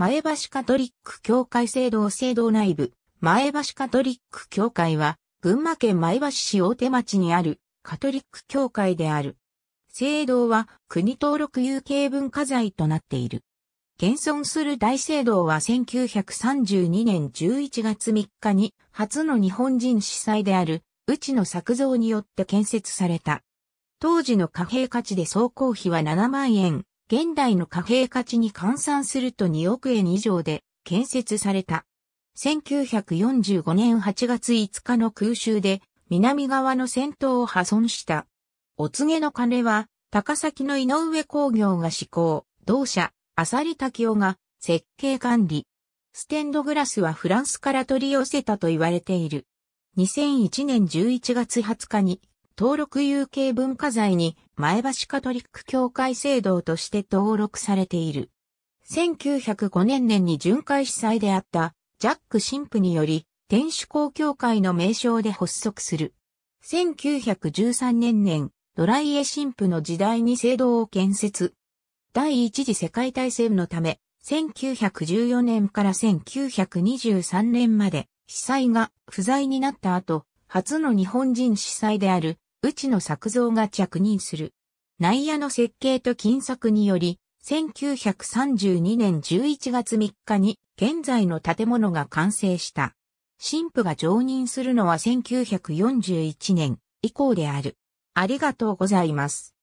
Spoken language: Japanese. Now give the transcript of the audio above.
前橋カトリック教会制度制度内部。前橋カトリック教会は、群馬県前橋市大手町にあるカトリック教会である。聖堂は国登録有形文化財となっている。現存する大聖堂は1932年11月3日に初の日本人司祭である内野作造によって建設された。当時の貨幣価値で総工費は7万円、現代の貨幣価値に換算すると2億円以上で建設された。1945年8月5日の空襲で南側の先頭を破損した。お告げの鐘は高崎の井上工業が施行、同社、浅利滝雄が設計管理。ステンドグラスはフランスから取り寄せたと言われている。2001年11月20日に登録有形文化財に前橋カトリック教会制度として登録されている。1905年年に巡回司祭であったジャック神父により天守公教会の名称で発足する。1913年年、ドライエ神父の時代に制度を建設。第一次世界大戦のため、1914年から1923年まで、司祭が不在になった後、初の日本人司祭である内野作造が着任する。内野の設計と金策により、1932年11月3日に現在の建物が完成した。神父が常任するのは1941年以降である。ありがとうございます。